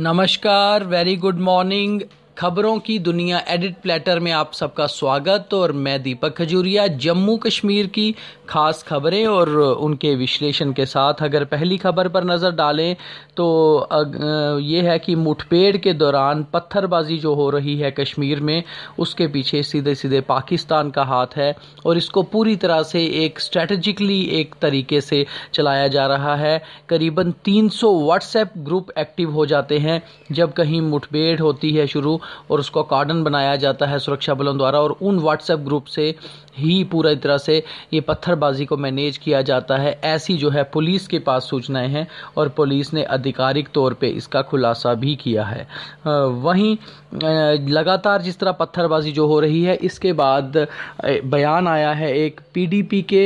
नमस्कार very good morning खबरों की दुनिया एडिट प्लेटर में आप सबका स्वागत और मैं दीपक खजूरिया जम्मू कश्मीर की ख़ास खबरें और उनके विश्लेषण के साथ अगर पहली खबर पर नज़र डालें तो ये है कि मुठभेड़ के दौरान पत्थरबाजी जो हो रही है कश्मीर में उसके पीछे सीधे सीधे पाकिस्तान का हाथ है और इसको पूरी तरह से एक स्ट्रेटजिकली एक तरीके से चलाया जा रहा है करीबन 300 व्हाट्सएप ग्रुप एक्टिव हो जाते हैं जब कहीं मुठभेड़ होती है शुरू और उसको कार्डन बनाया जाता है सुरक्षा बलों द्वारा और उन व्हाट्सएप ग्रुप से ही पूरी तरह से ये पत्थर बयानबाजी को मैनेज किया जाता है ऐसी जो है पुलिस के पास सूचनाएं हैं और पुलिस ने आधिकारिक तौर पे इसका खुलासा भी किया है वहीं लगातार जिस तरह पत्थरबाजी जो हो रही है इसके बाद बयान आया है एक पीडीपी के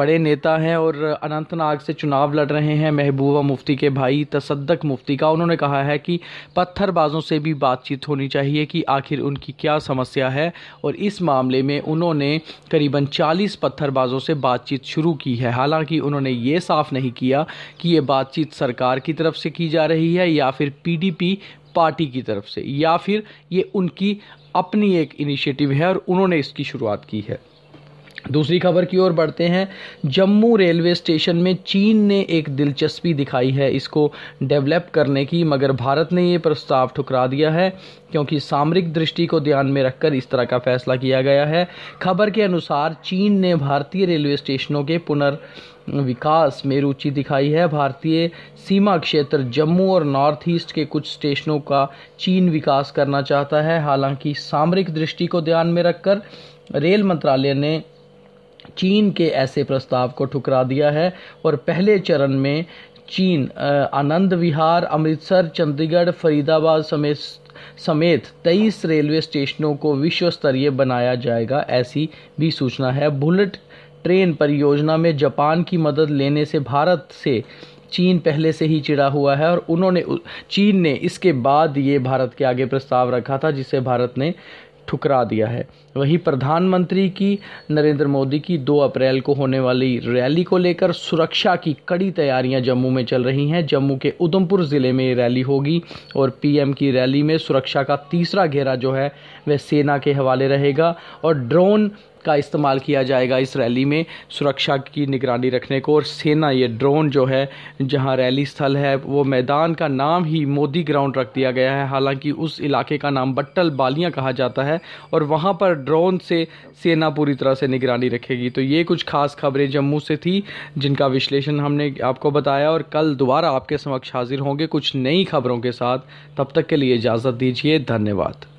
बड़े नेता हैं और अनंतनाग से चुनाव लड़ रहे हैं महबूबा मुफ्ती के भाई तसद्दक मुफ्ती का उन्होंने कहा है कि पत्थरबाजों से भी बातचीत होनी चाहिए कि आखिर उनकी क्या समस्या है और इस मामले में उन्होंने करीबन चालीस पत्थरबाज अफसरबाजों से बातचीत शुरू की है हालांकि उन्होंने ये साफ नहीं किया कि ये बातचीत सरकार की तरफ से की जा रही है या फिर पीडीपी पार्टी की तरफ से या फिर ये उनकी अपनी एक इनिशिएटिव है और उन्होंने इसकी शुरुआत की है दूसरी खबर की ओर बढ़ते हैं जम्मू रेलवे स्टेशन में चीन ने एक दिलचस्पी दिखाई है इसको डेवलप करने की मगर भारत ने ये प्रस्ताव ठुकरा दिया है क्योंकि सामरिक दृष्टि को ध्यान में रखकर इस तरह का फैसला किया गया है खबर के अनुसार चीन ने भारतीय रेलवे स्टेशनों के पुनर् विकास में रुचि दिखाई है भारतीय सीमा क्षेत्र जम्मू और नॉर्थ ईस्ट के कुछ स्टेशनों का चीन विकास करना चाहता है हालांकि सामरिक दृष्टि को ध्यान में रखकर रेल मंत्रालय ने चीन के ऐसे प्रस्ताव को ठुकरा दिया है और पहले चरण में चीन आनंद विहार अमृतसर चंडीगढ़ फरीदाबाद समेत समेत तेईस रेलवे स्टेशनों को विश्व स्तरीय बनाया जाएगा ऐसी भी सूचना है बुलेट ट्रेन परियोजना में जापान की मदद लेने से भारत से चीन पहले से ही चिड़ा हुआ है और उन्होंने चीन ने इसके बाद ये भारत के आगे प्रस्ताव रखा था जिसे भारत ने ठुकरा दिया है वहीं प्रधानमंत्री की नरेंद्र मोदी की 2 अप्रैल को होने वाली रैली को लेकर सुरक्षा की कड़ी तैयारियां जम्मू में चल रही हैं जम्मू के उधमपुर ज़िले में ये रैली होगी और पीएम की रैली में सुरक्षा का तीसरा घेरा जो है वह सेना के हवाले रहेगा और ड्रोन का इस्तेमाल किया जाएगा इस रैली में सुरक्षा की निगरानी रखने को और सेना ये ड्रोन जो है जहां रैली स्थल है वो मैदान का नाम ही मोदी ग्राउंड रख दिया गया है हालांकि उस इलाके का नाम बट्टल बालियां कहा जाता है और वहां पर ड्रोन से सेना पूरी तरह से निगरानी रखेगी तो ये कुछ खास खबरें जम्मू से थी जिनका विश्लेषण हमने आपको बताया और कल दोबारा आपके समक्ष हाजिर होंगे कुछ नई खबरों के साथ तब तक के लिए इजाज़त दीजिए धन्यवाद